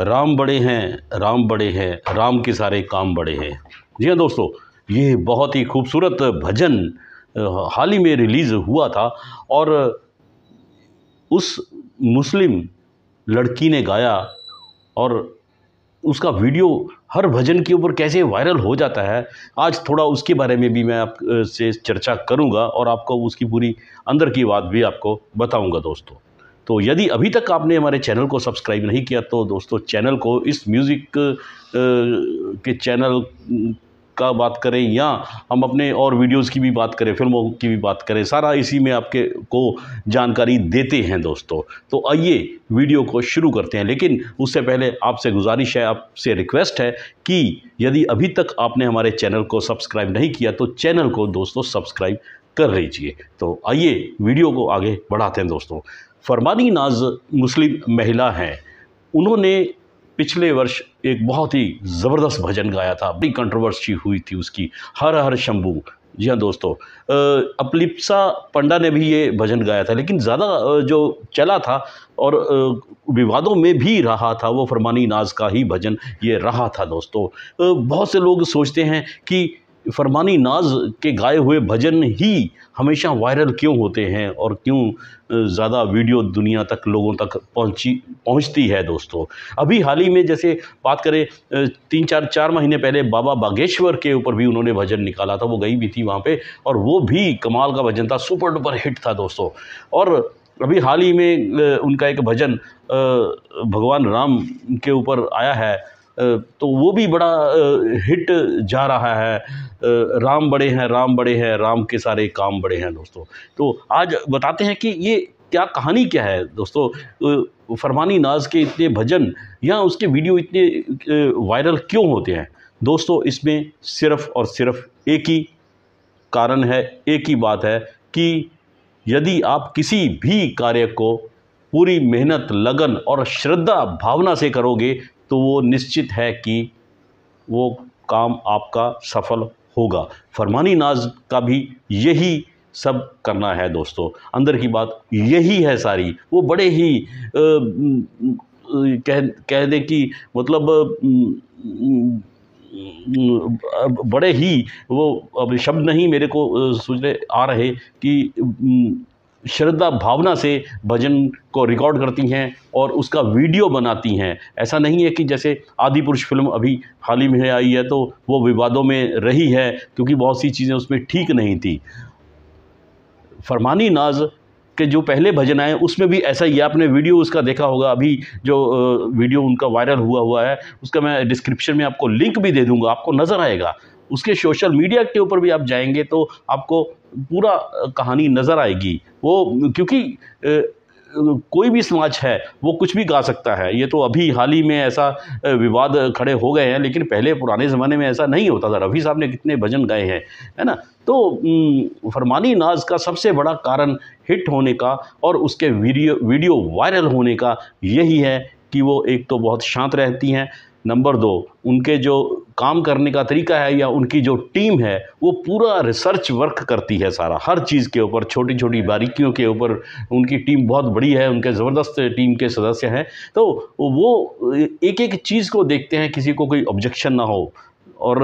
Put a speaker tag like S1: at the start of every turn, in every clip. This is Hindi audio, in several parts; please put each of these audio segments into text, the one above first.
S1: राम बड़े हैं राम बड़े हैं राम के सारे काम बड़े हैं जी हाँ दोस्तों ये बहुत ही खूबसूरत भजन हाल ही में रिलीज़ हुआ था और उस मुस्लिम लड़की ने गाया और उसका वीडियो हर भजन के ऊपर कैसे वायरल हो जाता है आज थोड़ा उसके बारे में भी मैं आप से चर्चा करूंगा और आपको उसकी पूरी अंदर की बात भी आपको बताऊंगा दोस्तों तो यदि अभी तक आपने हमारे चैनल को सब्सक्राइब नहीं किया तो दोस्तों चैनल को इस म्यूज़िक के चैनल का बात करें या हम अपने और वीडियोस की भी बात करें फिल्मों की भी बात करें सारा इसी में आपके को जानकारी देते हैं दोस्तों तो आइए वीडियो को शुरू करते हैं लेकिन उससे पहले आपसे गुजारिश है आपसे रिक्वेस्ट है कि यदि अभी तक आपने हमारे चैनल को सब्सक्राइब नहीं किया तो चैनल को दोस्तों सब्सक्राइब कर लीजिए तो आइए वीडियो को आगे बढ़ाते हैं दोस्तों फरमानी नाज मुस्लिम महिला हैं उन्होंने पिछले वर्ष एक बहुत ही ज़बरदस्त भजन गाया था बड़ी कंट्रोवर्सी हुई थी उसकी हर हर शंभू जी हाँ दोस्तों अपलिप्सा पंडा ने भी ये भजन गाया था लेकिन ज़्यादा जो चला था और विवादों में भी रहा था वो फरमानी नाज का ही भजन ये रहा था दोस्तों बहुत से लोग सोचते हैं कि फरमानी नाज के गाए हुए भजन ही हमेशा वायरल क्यों होते हैं और क्यों ज़्यादा वीडियो दुनिया तक लोगों तक पहुंची पहुंचती है दोस्तों अभी हाल ही में जैसे बात करें तीन चार चार महीने पहले बाबा बागेश्वर के ऊपर भी उन्होंने भजन निकाला था वो गई भी थी वहाँ पे और वो भी कमाल का भजन था सुपर डुपर हिट था दोस्तों और अभी हाल ही में उनका एक भजन भगवान राम के ऊपर आया है तो वो भी बड़ा हिट जा रहा है राम बड़े हैं राम बड़े हैं राम के सारे काम बड़े हैं दोस्तों तो आज बताते हैं कि ये क्या कहानी क्या है दोस्तों फरमानी नाज के इतने भजन या उसके वीडियो इतने वायरल क्यों होते हैं दोस्तों इसमें सिर्फ़ और सिर्फ एक ही कारण है एक ही बात है कि यदि आप किसी भी कार्य को पूरी मेहनत लगन और श्रद्धा भावना से करोगे तो वो निश्चित है कि वो काम आपका सफल होगा फरमानी नाज का भी यही सब करना है दोस्तों अंदर की बात यही है सारी वो बड़े ही आ, कह कह दें कि मतलब बड़े ही वो अब शब्द नहीं मेरे को सोचने आ रहे कि श्रद्धा भावना से भजन को रिकॉर्ड करती हैं और उसका वीडियो बनाती हैं ऐसा नहीं है कि जैसे आदि पुरुष फिल्म अभी हाल ही में आई है तो वो विवादों में रही है क्योंकि बहुत सी चीज़ें उसमें ठीक नहीं थी फरमानी नाज के जो पहले भजन आए उसमें भी ऐसा ही है आपने वीडियो उसका देखा होगा अभी जो वीडियो उनका वायरल हुआ हुआ है उसका मैं डिस्क्रिप्शन में आपको लिंक भी दे दूंगा आपको नज़र आएगा उसके सोशल मीडिया के ऊपर भी आप जाएंगे तो आपको पूरा कहानी नज़र आएगी वो क्योंकि कोई भी समाज है वो कुछ भी गा सकता है ये तो अभी हाल ही में ऐसा विवाद खड़े हो गए हैं लेकिन पहले पुराने ज़माने में ऐसा नहीं होता था रफ़ी साहब ने कितने भजन गाए हैं है ना तो फरमानी नाज का सबसे बड़ा कारण हिट होने का और उसके वीडियो वीडियो वायरल होने का यही है कि वो एक तो बहुत शांत रहती हैं नंबर दो उनके जो काम करने का तरीका है या उनकी जो टीम है वो पूरा रिसर्च वर्क करती है सारा हर चीज़ के ऊपर छोटी छोटी बारीकियों के ऊपर उनकी टीम बहुत बड़ी है उनके ज़बरदस्त टीम के सदस्य हैं तो वो एक एक चीज़ को देखते हैं किसी को कोई ऑब्जेक्शन ना हो और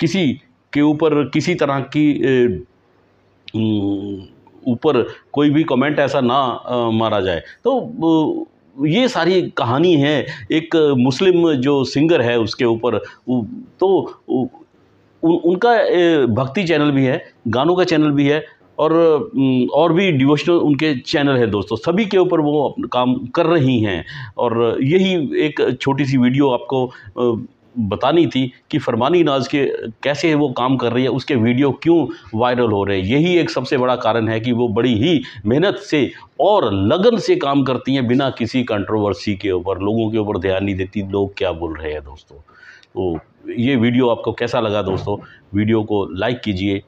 S1: किसी के ऊपर किसी तरह की ऊपर कोई भी कमेंट ऐसा ना मारा जाए तो ये सारी कहानी है एक मुस्लिम जो सिंगर है उसके ऊपर तो उन, उनका भक्ति चैनल भी है गानों का चैनल भी है और और भी डिवोशनल उनके चैनल है दोस्तों सभी के ऊपर वो काम कर रही हैं और यही एक छोटी सी वीडियो आपको बतानी थी कि फरमानी नाज के कैसे वो काम कर रही है उसके वीडियो क्यों वायरल हो रहे हैं यही एक सबसे बड़ा कारण है कि वो बड़ी ही मेहनत से और लगन से काम करती हैं बिना किसी कंट्रोवर्सी के ऊपर लोगों के ऊपर ध्यान नहीं देती लोग क्या बोल रहे हैं दोस्तों तो ये वीडियो आपको कैसा लगा दोस्तों वीडियो को लाइक कीजिए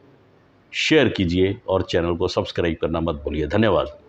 S1: शेयर कीजिए और चैनल को सब्सक्राइब करना मत भूलिए धन्यवाद